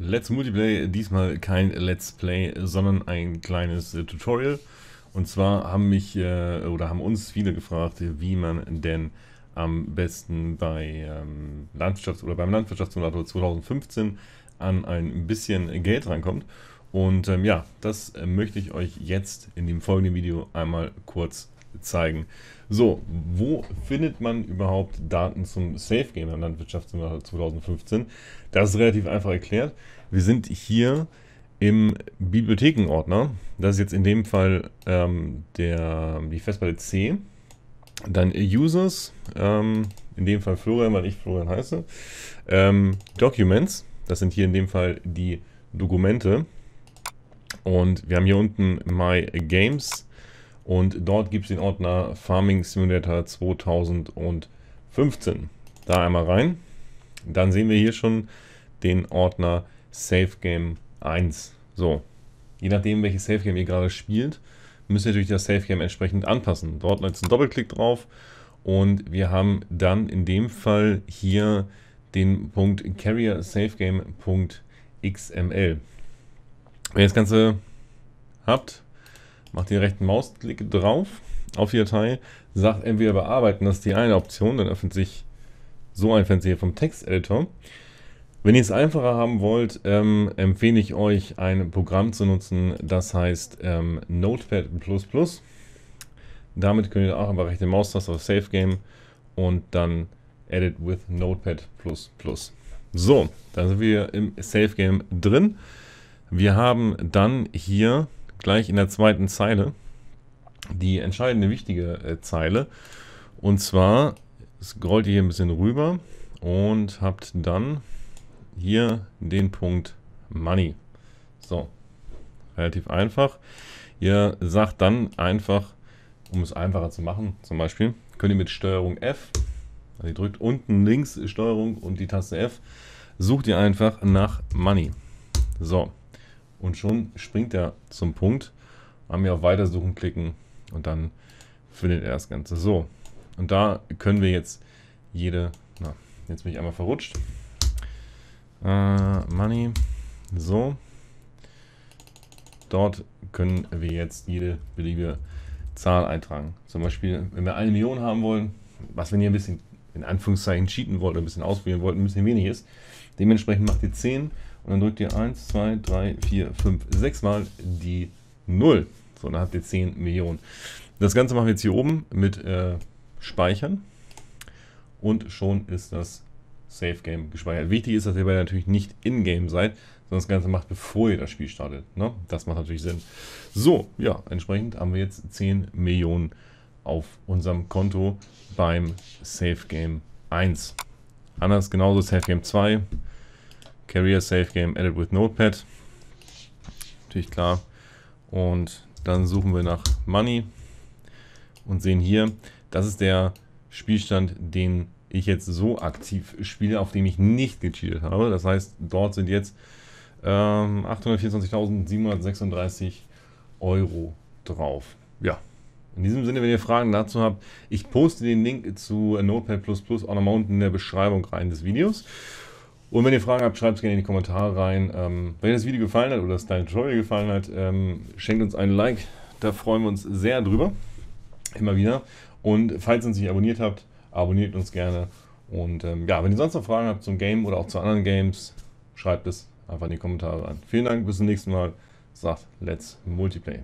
Let's Multiplay, diesmal kein Let's Play, sondern ein kleines äh, Tutorial. Und zwar haben mich äh, oder haben uns viele gefragt, wie man denn am besten bei ähm, Landwirtschafts- oder beim Landwirtschaftssimulator 2015 an ein bisschen Geld rankommt. Und ähm, ja, das möchte ich euch jetzt in dem folgenden Video einmal kurz zeigen. So, wo findet man überhaupt Daten zum Safe Game der Landwirtschaftssimulator 2015? Das ist relativ einfach erklärt. Wir sind hier im Bibliothekenordner. Das ist jetzt in dem Fall ähm, der, die Festplatte C. Dann Users, ähm, in dem Fall Florian, weil ich Florian heiße. Ähm, Documents, das sind hier in dem Fall die Dokumente. Und wir haben hier unten My Games. Und dort gibt es den Ordner Farming Simulator 2015. Da einmal rein. Dann sehen wir hier schon den Ordner Safe Game 1. So, je nachdem, welches Safe Game ihr gerade spielt, müsst ihr natürlich das Safe Game entsprechend anpassen. Dort jetzt ein Doppelklick drauf und wir haben dann in dem Fall hier den Punkt Carrier Safe Game.xml. Wenn ihr das Ganze habt, macht den rechten Mausklick drauf auf die Datei, sagt entweder bearbeiten, das ist die eine Option, dann öffnet sich so ein Fenster hier vom Texteditor. Wenn ihr es einfacher haben wollt, ähm, empfehle ich euch ein Programm zu nutzen, das heißt ähm, Notepad++. Damit könnt ihr auch einfach rechte Maustaste auf Save Game und dann Edit with Notepad++. So, da sind wir im Save Game drin. Wir haben dann hier gleich in der zweiten Zeile die entscheidende, wichtige äh, Zeile. Und zwar scrollt ihr hier ein bisschen rüber und habt dann hier den Punkt Money. So, relativ einfach. Ihr sagt dann einfach, um es einfacher zu machen, zum Beispiel, könnt ihr mit Steuerung F, also ihr drückt unten links Steuerung und die Taste F, sucht ihr einfach nach Money. So, und schon springt er zum Punkt. Haben wir auf Weitersuchen klicken und dann findet er das Ganze so. Und da können wir jetzt jede, na, jetzt bin ich einmal verrutscht. Äh, Money, so. Dort können wir jetzt jede beliebige Zahl eintragen. Zum Beispiel, wenn wir eine Million haben wollen, was wenn hier ein bisschen in Anführungszeichen cheaten wollt, ein bisschen ausprobieren wollt, ein bisschen wenig ist. Dementsprechend macht ihr 10 und dann drückt ihr 1, 2, 3, 4, 5, 6 mal die 0. So, dann habt ihr 10 Millionen. Das Ganze machen wir jetzt hier oben mit äh, Speichern und schon ist das Safe Game gespeichert. Wichtig ist, dass ihr bei natürlich nicht in-game seid, sondern das Ganze macht, bevor ihr das Spiel startet. Ne? Das macht natürlich Sinn. So, ja, entsprechend haben wir jetzt 10 Millionen auf unserem Konto beim Safe Game 1. Anders genauso Safe Game 2, Carrier Safe Game Edit with Notepad. Natürlich klar. Und dann suchen wir nach Money und sehen hier, das ist der Spielstand, den ich jetzt so aktiv spiele, auf dem ich nicht gecheatet habe. Das heißt, dort sind jetzt ähm, 824.736 Euro drauf. Ja, in diesem Sinne, wenn ihr Fragen dazu habt, ich poste den Link zu Notepad++ auch nochmal unten in der Beschreibung rein des Videos. Und wenn ihr Fragen habt, schreibt es gerne in die Kommentare rein. Ähm, wenn euch das Video gefallen hat oder das Style Tutorial gefallen hat, ähm, schenkt uns ein Like. Da freuen wir uns sehr drüber. Immer wieder. Und falls ihr uns nicht abonniert habt, abonniert uns gerne. Und ähm, ja, wenn ihr sonst noch Fragen habt zum Game oder auch zu anderen Games, schreibt es einfach in die Kommentare rein. Vielen Dank, bis zum nächsten Mal. Sagt Let's Multiplay.